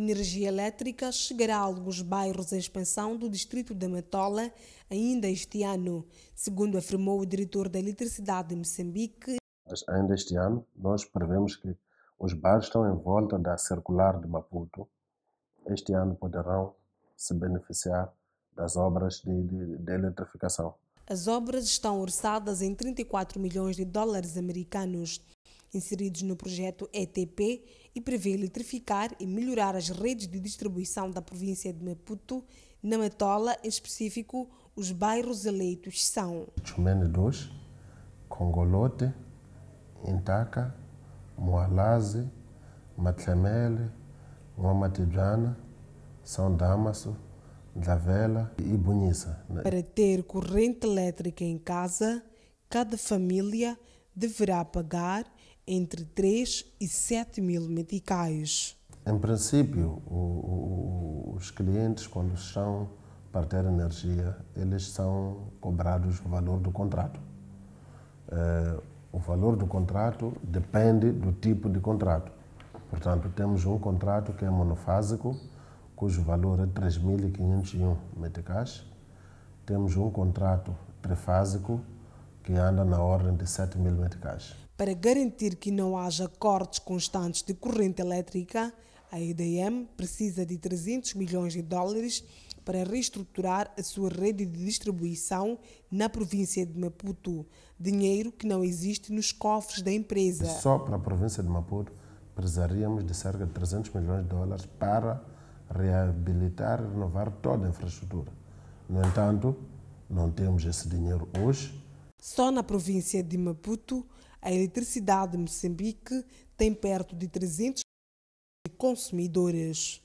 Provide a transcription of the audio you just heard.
energia elétrica chegará a alguns bairros em expansão do distrito de Matola ainda este ano, segundo afirmou o diretor da Eletricidade de Moçambique. Ainda este ano, nós prevemos que os bairros estão em volta da circular de Maputo. Este ano poderão se beneficiar das obras de, de, de eletrificação. As obras estão orçadas em 34 milhões de dólares americanos inseridos no projeto ETP e prevê eletrificar e melhorar as redes de distribuição da província de Maputo. Na Matola, em específico, os bairros eleitos são Chumene 2, Congolote, Intaca, Moalaze, Matlemele, Nguamatidjana, São Damaso, Davela e Bunhissa. Né? Para ter corrente elétrica em casa, cada família deverá pagar entre 3 e 7 mil medicais. Em princípio, o, o, os clientes, quando estão para ter energia, eles são cobrados o valor do contrato. Eh, o valor do contrato depende do tipo de contrato. Portanto, temos um contrato que é monofásico, cujo valor é 3.501 meticais. Temos um contrato trifásico, que anda na ordem de 7 mil meticais. Para garantir que não haja cortes constantes de corrente elétrica, a IDM precisa de 300 milhões de dólares para reestruturar a sua rede de distribuição na província de Maputo, dinheiro que não existe nos cofres da empresa. Só para a província de Maputo precisaríamos de cerca de 300 milhões de dólares para reabilitar e renovar toda a infraestrutura. No entanto, não temos esse dinheiro hoje só na província de Maputo, a eletricidade de Moçambique tem perto de 300 consumidores.